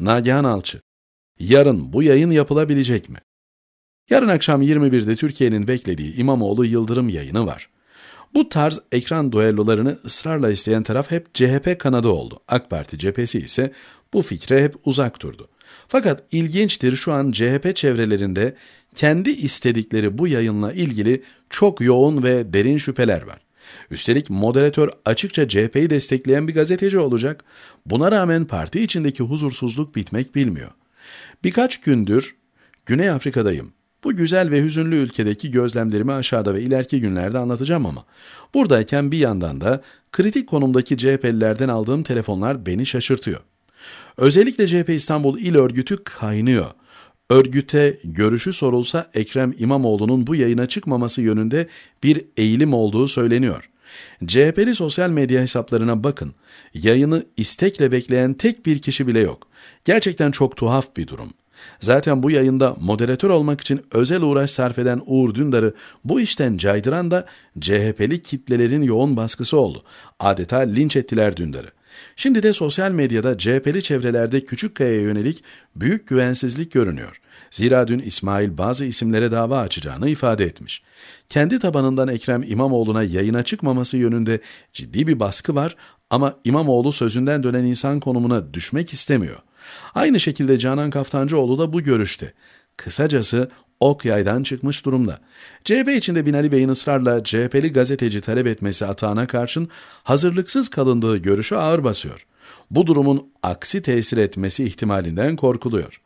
Nagihan Alçı, yarın bu yayın yapılabilecek mi? Yarın akşam 21'de Türkiye'nin beklediği İmamoğlu Yıldırım yayını var. Bu tarz ekran duellolarını ısrarla isteyen taraf hep CHP kanadı oldu. AK Parti cephesi ise bu fikre hep uzak durdu. Fakat ilginçtir şu an CHP çevrelerinde kendi istedikleri bu yayınla ilgili çok yoğun ve derin şüpheler var. Üstelik moderatör açıkça CHP'yi destekleyen bir gazeteci olacak. Buna rağmen parti içindeki huzursuzluk bitmek bilmiyor. Birkaç gündür Güney Afrika'dayım. Bu güzel ve hüzünlü ülkedeki gözlemlerimi aşağıda ve ileriki günlerde anlatacağım ama buradayken bir yandan da kritik konumdaki CHP'lilerden aldığım telefonlar beni şaşırtıyor. Özellikle CHP İstanbul İl Örgütü kaynıyor. Örgüte görüşü sorulsa Ekrem İmamoğlu'nun bu yayına çıkmaması yönünde bir eğilim olduğu söyleniyor. CHP'li sosyal medya hesaplarına bakın. Yayını istekle bekleyen tek bir kişi bile yok. Gerçekten çok tuhaf bir durum. Zaten bu yayında moderatör olmak için özel uğraş sarf eden Uğur Dündar'ı bu işten caydıran da CHP'li kitlelerin yoğun baskısı oldu. Adeta linç ettiler Dündar'ı. Şimdi de sosyal medyada CHP'li çevrelerde Küçükkaya'ya yönelik büyük güvensizlik görünüyor. Zira dün İsmail bazı isimlere dava açacağını ifade etmiş. Kendi tabanından Ekrem İmamoğlu'na yayına çıkmaması yönünde ciddi bir baskı var ama İmamoğlu sözünden dönen insan konumuna düşmek istemiyor. Aynı şekilde Canan Kaftancıoğlu da bu görüşte. Kısacası ok yaydan çıkmış durumda. CHP içinde Binali Bey'in ısrarla CHP'li gazeteci talep etmesi atağına karşın hazırlıksız kalındığı görüşü ağır basıyor. Bu durumun aksi tesir etmesi ihtimalinden korkuluyor.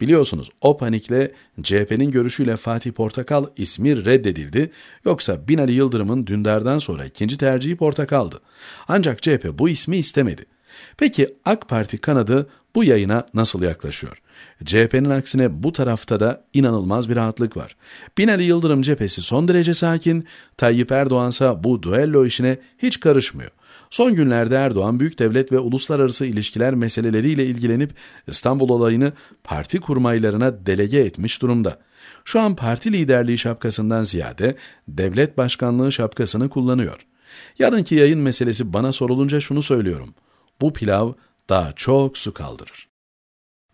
Biliyorsunuz o panikle CHP'nin görüşüyle Fatih Portakal ismi reddedildi. Yoksa Binali Yıldırım'ın Dündar'dan sonra ikinci tercihi Portakal'dı. Ancak CHP bu ismi istemedi. Peki AK Parti kanadı bu yayına nasıl yaklaşıyor? CHP'nin aksine bu tarafta da inanılmaz bir rahatlık var. Binali Yıldırım cephesi son derece sakin, Tayyip Erdoğansa bu duello işine hiç karışmıyor. Son günlerde Erdoğan büyük devlet ve uluslararası ilişkiler meseleleriyle ilgilenip İstanbul olayını parti kurmaylarına delege etmiş durumda. Şu an parti liderliği şapkasından ziyade devlet başkanlığı şapkasını kullanıyor. Yarınki yayın meselesi bana sorulunca şunu söylüyorum. Bu pilav daha çok su kaldırır.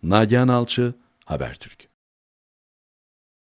Nagihan Alçı, Habertürk